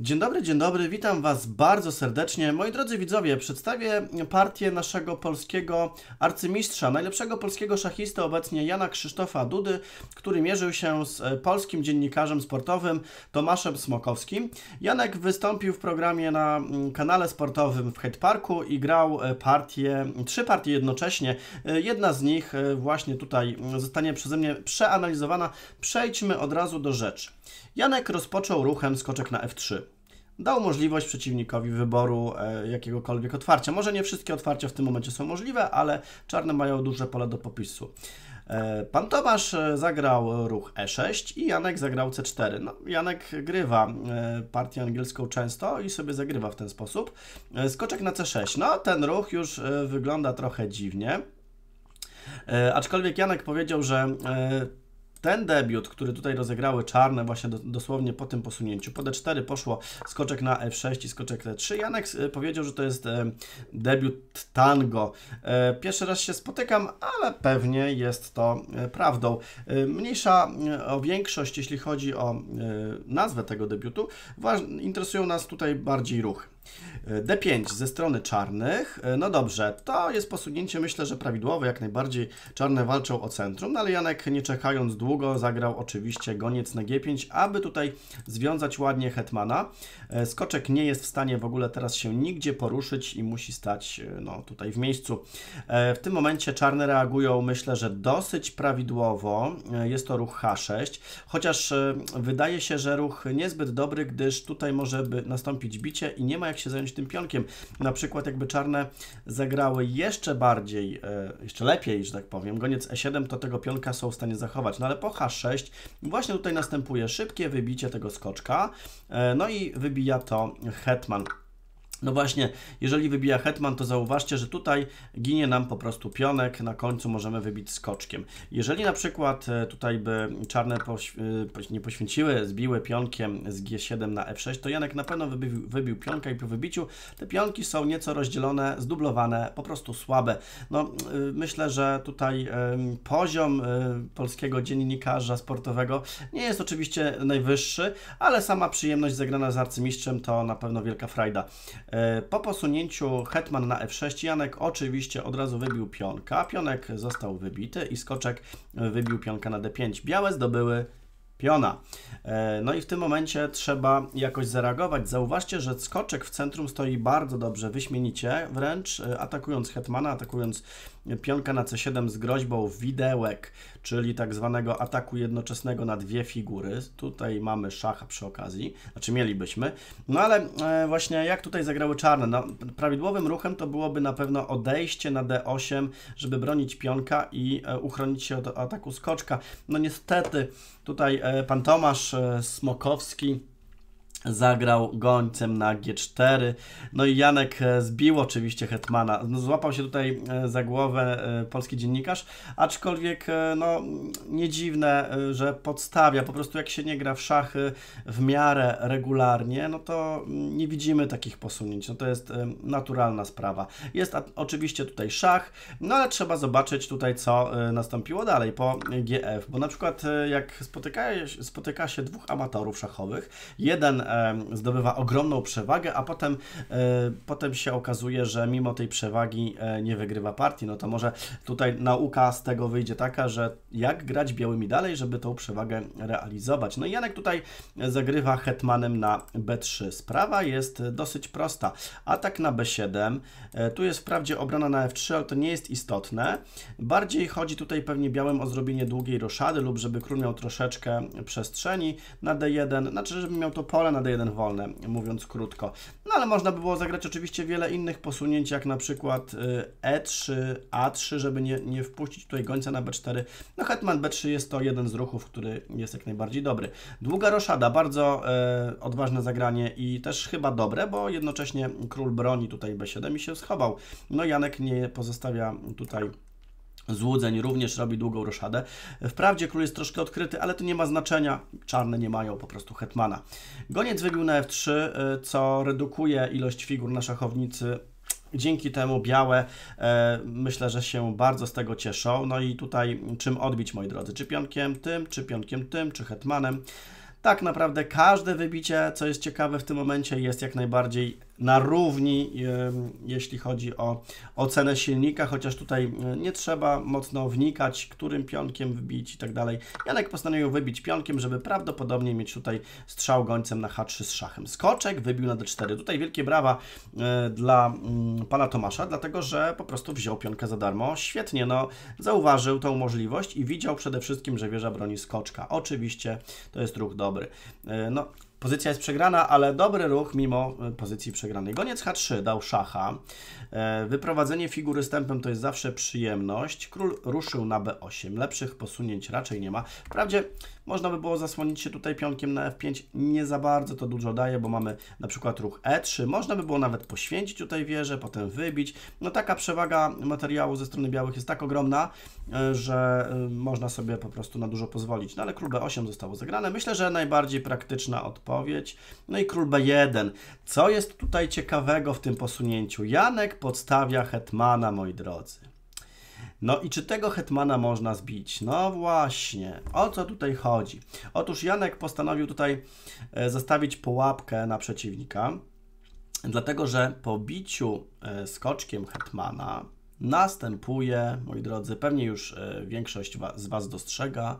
Dzień dobry, dzień dobry, witam Was bardzo serdecznie. Moi drodzy widzowie, przedstawię partię naszego polskiego arcymistrza, najlepszego polskiego szachisty obecnie Jana Krzysztofa Dudy, który mierzył się z e, polskim dziennikarzem sportowym Tomaszem Smokowskim. Janek wystąpił w programie na mm, kanale sportowym w Hate Parku i grał e, partię, trzy partie jednocześnie. E, jedna z nich właśnie tutaj mm, zostanie przeze mnie przeanalizowana. Przejdźmy od razu do rzeczy. Janek rozpoczął ruchem skoczek na F3 dał możliwość przeciwnikowi wyboru e, jakiegokolwiek otwarcia. Może nie wszystkie otwarcia w tym momencie są możliwe, ale czarne mają duże pole do popisu. E, pan Tomasz e, zagrał ruch E6 i Janek zagrał C4. No, Janek grywa partię angielską często i sobie zagrywa w ten sposób. Skoczek na C6. No, ten ruch już wygląda trochę dziwnie. Aczkolwiek Janek powiedział, że ten debiut, który tutaj rozegrały czarne właśnie do, dosłownie po tym posunięciu, po D4 poszło skoczek na F6 i skoczek D3, Janek e, powiedział, że to jest e, debiut tango. E, pierwszy raz się spotykam, ale pewnie jest to e, prawdą. E, mniejsza e, o większość, jeśli chodzi o nazwę tego debiutu, Waż, interesują nas tutaj bardziej ruchy. D5 ze strony czarnych. E, no dobrze, to jest posunięcie myślę, że prawidłowe, jak najbardziej czarne walczą o centrum, no ale Janek nie czekając długo zagrał oczywiście goniec na G5, aby tutaj związać ładnie hetmana. E, skoczek nie jest w stanie w ogóle teraz się nigdzie poruszyć i musi stać e, no, tutaj w miejscu. W tym momencie czarne reagują myślę, że dosyć prawidłowo. Jest to ruch H6, chociaż wydaje się, że ruch niezbyt dobry, gdyż tutaj może by nastąpić bicie i nie ma jak się zająć tym pionkiem. Na przykład jakby czarne zagrały jeszcze bardziej, e, jeszcze lepiej, że tak powiem, goniec e7, to tego pionka są w stanie zachować. No ale po h6 właśnie tutaj następuje szybkie wybicie tego skoczka, e, no i wybija to hetman. No właśnie, jeżeli wybija hetman, to zauważcie, że tutaj ginie nam po prostu pionek, na końcu możemy wybić skoczkiem. Jeżeli na przykład e, tutaj by czarne e, nie poświęciły, zbiły pionkiem z G7 na F6, to Janek na pewno wybił, wybił pionka i po wybiciu te pionki są nieco rozdzielone, zdublowane, po prostu słabe. No e, myślę, że tutaj poziom polskiego dziennikarza sportowego nie jest oczywiście najwyższy, ale sama przyjemność zagrana z arcymistrzem to na pewno wielka frajda. E, po posunięciu hetman na f6 Janek oczywiście od razu wybił pionka. Pionek został wybity i skoczek wybił pionka na d5. Białe zdobyły piona. E, no i w tym momencie trzeba jakoś zareagować. Zauważcie, że skoczek w centrum stoi bardzo dobrze, wyśmienicie, wręcz e, atakując hetmana, atakując pionka na c7 z groźbą widełek, czyli tak zwanego ataku jednoczesnego na dwie figury. Tutaj mamy szacha przy okazji, znaczy mielibyśmy. No ale e, właśnie jak tutaj zagrały czarne? No, prawidłowym ruchem to byłoby na pewno odejście na d8, żeby bronić pionka i e, uchronić się od ataku skoczka. No niestety tutaj e, pan Tomasz Smokowski zagrał gońcem na G4. No i Janek e, zbił oczywiście Hetmana. No, złapał się tutaj e, za głowę e, polski dziennikarz, aczkolwiek no, nie dziwne, że podstawia. Po prostu jak się nie gra w szachy w miarę regularnie, no to mm, nie widzimy takich posunięć. No, to jest naturalna sprawa. Jest oczywiście tutaj szach, no ale trzeba zobaczyć tutaj, co nastąpiło dalej po GF, bo na przykład jak spotyka, spotyka się dwóch amatorów szachowych, jeden zdobywa ogromną przewagę, a potem, e, potem się okazuje, że mimo tej przewagi e, nie wygrywa partii. No to może tutaj nauka z tego wyjdzie taka, że jak grać białymi dalej, żeby tą przewagę realizować. No i Janek tutaj zagrywa hetmanem na b3. Sprawa jest dosyć prosta. Atak na b7. E, tu jest wprawdzie obrona na f3, ale to nie jest istotne. Bardziej chodzi tutaj pewnie białym o zrobienie długiej roszady lub żeby król miał troszeczkę przestrzeni na d1, znaczy żeby miał to pole na na do 1 wolne, mówiąc krótko. No ale można by było zagrać oczywiście wiele innych posunięć, jak na przykład y, E3, A3, żeby nie, nie wpuścić tutaj gońca na B4. No hetman B3 jest to jeden z ruchów, który jest jak najbardziej dobry. Długa roszada, bardzo e, odważne zagranie i też chyba dobre, bo jednocześnie król broni tutaj B7 i się schował. No Janek nie pozostawia tutaj Złudzeń również robi długą roszadę. Wprawdzie król jest troszkę odkryty, ale to nie ma znaczenia. Czarne nie mają po prostu hetmana. Goniec wybił na f3, e, co redukuje ilość figur na szachownicy Dzięki temu białe e, myślę, że się bardzo z tego cieszą. No i tutaj czym odbić, moi drodzy? Czy pionkiem tym, czy pionkiem tym, czy hetmanem? Tak naprawdę każde wybicie, co jest ciekawe w tym momencie, jest jak najbardziej na równi, jeśli chodzi o ocenę silnika, chociaż tutaj nie trzeba mocno wnikać, którym pionkiem wbić i tak dalej. Janek postanowił wybić pionkiem, żeby prawdopodobnie mieć tutaj strzał gońcem na H3 z szachem. Skoczek wybił na D4. Tutaj wielkie brawa e, dla mm, pana Tomasza, dlatego że po prostu wziął pionkę za darmo. Świetnie, no, zauważył tą możliwość i widział przede wszystkim, że wieża broni skoczka. Oczywiście to jest ruch dobry. E, no, Pozycja jest przegrana, ale dobry ruch mimo e, pozycji przegranej. Goniec H3 dał szacha. E, wyprowadzenie figury stępem to jest zawsze przyjemność. Król ruszył na B8. Lepszych posunięć raczej nie ma. Wprawdzie można by było zasłonić się tutaj pionkiem na F5, nie za bardzo to dużo daje, bo mamy na przykład ruch E3, można by było nawet poświęcić tutaj wieżę, potem wybić. No taka przewaga materiału ze strony białych jest tak ogromna, e, że e, można sobie po prostu na dużo pozwolić. No ale król B8 zostało zagrane. Myślę, że najbardziej praktyczna odpowiedź. No i król B1. Co jest tutaj ciekawego w tym posunięciu? Janek podstawia hetmana, moi drodzy. No i czy tego hetmana można zbić? No właśnie, o co tutaj chodzi? Otóż Janek postanowił tutaj e, zostawić pułapkę na przeciwnika, dlatego że po biciu skoczkiem e, hetmana następuje, moi drodzy, pewnie już e, większość z Was dostrzega,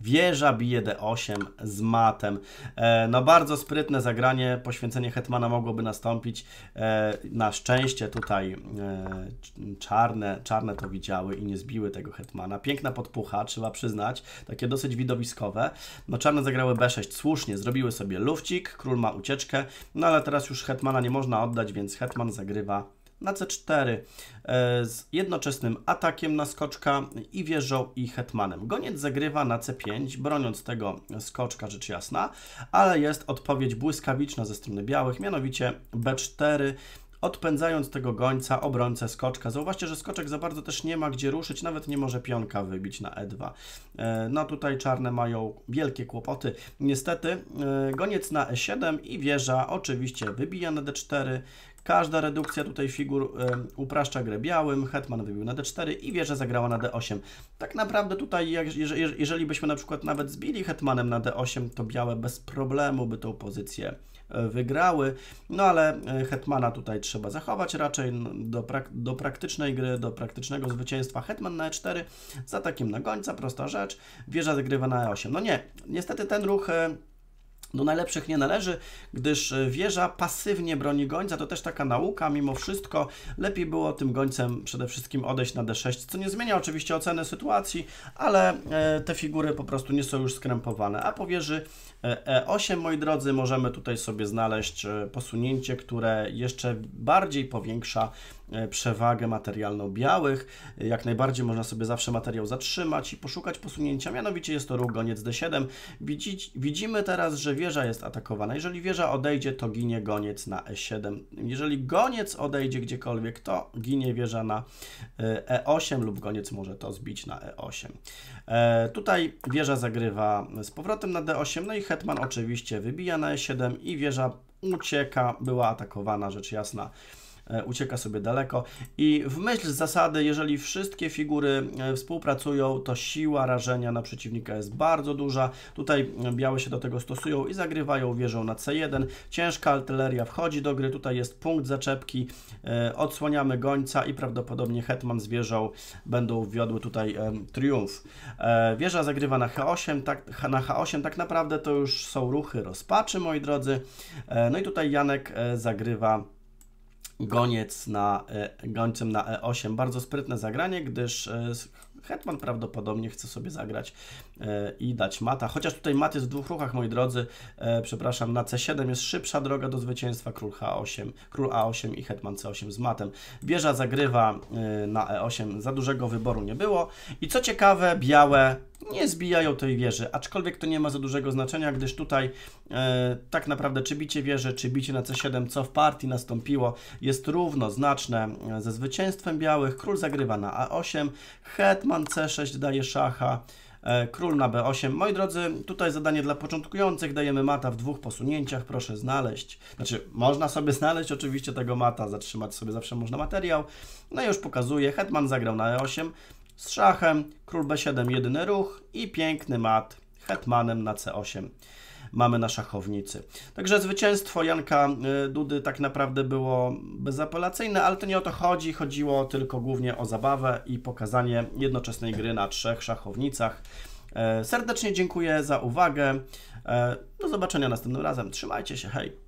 Wieża bije D8 z matem. E, no bardzo sprytne zagranie, poświęcenie Hetmana mogłoby nastąpić. E, na szczęście tutaj e, czarne, czarne to widziały i nie zbiły tego Hetmana. Piękna podpucha, trzeba przyznać, takie dosyć widowiskowe. No czarne zagrały B6, słusznie, zrobiły sobie lufcik, król ma ucieczkę, no ale teraz już Hetmana nie można oddać, więc Hetman zagrywa na c4 e, z jednoczesnym atakiem na skoczka i wieżą i hetmanem. Goniec zagrywa na c5, broniąc tego skoczka, rzecz jasna, ale jest odpowiedź błyskawiczna ze strony białych, mianowicie b4 odpędzając tego gońca, obrońcę skoczka. Zauważcie, że skoczek za bardzo też nie ma gdzie ruszyć, nawet nie może pionka wybić na E2. E, no tutaj czarne mają wielkie kłopoty. Niestety e, goniec na E7 i wieża oczywiście wybija na D4. Każda redukcja tutaj figur e, upraszcza grę białym, hetman wybił na d4 i wieża zagrała na d8. Tak naprawdę tutaj, jeżeli byśmy na przykład nawet zbili hetmanem na d8, to białe bez problemu by tą pozycję E, wygrały, no ale e, Hetmana tutaj trzeba zachować raczej do, prak do praktycznej gry, do praktycznego zwycięstwa. Hetman na e4 z atakiem na gońca, prosta rzecz, wieża zagrywa na e8. No nie, niestety ten ruch e, do najlepszych nie należy, gdyż e, wieża pasywnie broni gońca, to też taka nauka, mimo wszystko lepiej było tym gońcem przede wszystkim odejść na d6, co nie zmienia oczywiście oceny sytuacji, ale e, te figury po prostu nie są już skrępowane, a po wieży E8, e moi drodzy, możemy tutaj sobie znaleźć posunięcie, które jeszcze bardziej powiększa przewagę materialną białych. Jak najbardziej można sobie zawsze materiał zatrzymać i poszukać posunięcia, mianowicie jest to ruch goniec D7. Widzicie, widzimy teraz, że wieża jest atakowana. Jeżeli wieża odejdzie, to ginie goniec na e7. Jeżeli goniec odejdzie gdziekolwiek, to ginie wieża na e8 e lub goniec może to zbić na e8. E, tutaj wieża zagrywa z powrotem na d8, no i hetman oczywiście wybija na e7 i wieża ucieka, była atakowana, rzecz jasna. E, ucieka sobie daleko. I w myśl zasady, jeżeli wszystkie figury e, współpracują, to siła rażenia na przeciwnika jest bardzo duża. Tutaj e, białe się do tego stosują i zagrywają wieżą na C1. Ciężka artyleria wchodzi do gry, tutaj jest punkt zaczepki, odsłaniamy gońca i prawdopodobnie hetman z wieżą będą wiodły tutaj triumf. Wieża zagrywa na H8, tak, na H8 tak naprawdę to już są ruchy rozpaczy, moi drodzy. No i tutaj Janek zagrywa goniec na, e, gońcem na E8. Bardzo sprytne zagranie, gdyż e, Hetman prawdopodobnie chce sobie zagrać e, i dać mata. Chociaż tutaj mat jest w dwóch ruchach, moi drodzy. E, przepraszam, na C7 jest szybsza droga do zwycięstwa. Król H8, król A8 i hetman C8 z matem. Wieża zagrywa e, na E8. Za dużego wyboru nie było. I co ciekawe, białe nie zbijają tej wieży, aczkolwiek to nie ma za dużego znaczenia, gdyż tutaj e, tak naprawdę czy bicie wieży, czy bicie na C7, co w partii nastąpiło, jest równoznaczne ze zwycięstwem białych. Król zagrywa na A8, hetman Hetman C6 daje szacha, e, król na B8. Moi drodzy, tutaj zadanie dla początkujących. Dajemy mata w dwóch posunięciach. Proszę znaleźć. Znaczy, można sobie znaleźć oczywiście tego mata. Zatrzymać sobie zawsze można materiał. No i już pokazuję. Hetman zagrał na E8 z szachem. Król B7 jedyny ruch i piękny mat hetmanem na C8 mamy na szachownicy. Także zwycięstwo Janka y, Dudy tak naprawdę było bezapelacyjne, ale to nie o to chodzi. Chodziło tylko głównie o zabawę i pokazanie jednoczesnej gry na trzech szachownicach. E, serdecznie dziękuję za uwagę. E, do zobaczenia następnym razem. Trzymajcie się, hej!